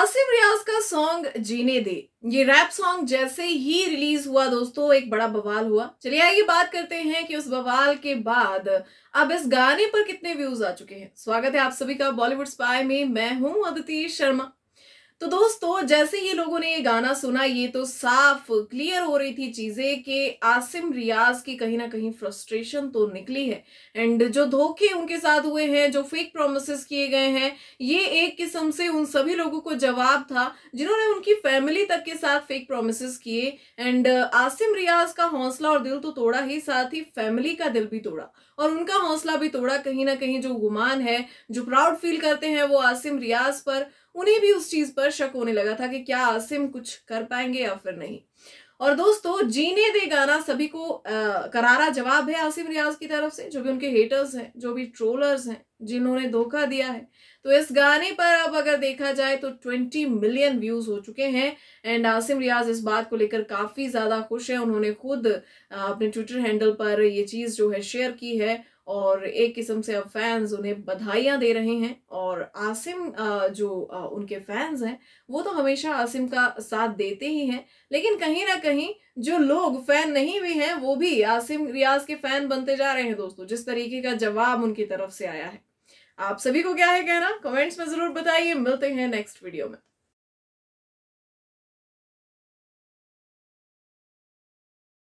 आसिम रियाज का सॉन्ग जीने दे ये रैप सॉन्ग जैसे ही रिलीज हुआ दोस्तों एक बड़ा बवाल हुआ चलिए आइए बात करते हैं कि उस बवाल के बाद अब इस गाने पर कितने व्यूज आ चुके हैं स्वागत है आप सभी का बॉलीवुड स्पाई में मैं हूं अदिति शर्मा तो दोस्तों जैसे ये लोगों ने ये गाना सुना ये तो साफ क्लियर हो रही थी चीजें कि आसिम रियाज की कहीं ना कहीं फ्रस्ट्रेशन तो निकली है एंड जो धोखे उनके साथ हुए हैं जो फेक प्रोमिस किए गए हैं ये एक किस्म से उन सभी लोगों को जवाब था जिन्होंने उनकी फैमिली तक के साथ फेक प्रोमिस किए एंड आसिम रियाज का हौसला और दिल तो तोड़ा ही साथ ही फैमिली का दिल भी तोड़ा और उनका हौसला भी तोड़ा कहीं ना कहीं जो गुमान है जो प्राउड फील करते हैं वो आसिम रियाज पर उन्हें भी उस चीज़ पर शक होने लगा था कि क्या आसिम कुछ कर पाएंगे या फिर नहीं और दोस्तों जीने दे गाना सभी को आ, करारा जवाब है आसिम रियाज की तरफ से जो भी उनके हेटर्स हैं जो भी ट्रोलर्स हैं जिन्होंने धोखा दिया है तो इस गाने पर अब अगर देखा जाए तो 20 मिलियन व्यूज हो चुके हैं एंड आसिम रियाज इस बात को लेकर काफ़ी ज़्यादा खुश है उन्होंने खुद अपने ट्विटर हैंडल पर ये चीज़ जो है शेयर की है और एक किस्म से अब फैंस उन्हें बधाइयाँ दे रहे हैं और आसिम जो उनके फैंस हैं वो तो हमेशा आसिम का साथ देते ही हैं लेकिन कहीं ना कहीं जो लोग फैन नहीं हुए हैं वो भी आसिम रियाज के फैन बनते जा रहे हैं दोस्तों जिस तरीके का जवाब उनकी तरफ से आया है आप सभी को क्या है कहना कमेंट्स में जरूर बताइए मिलते हैं नेक्स्ट वीडियो में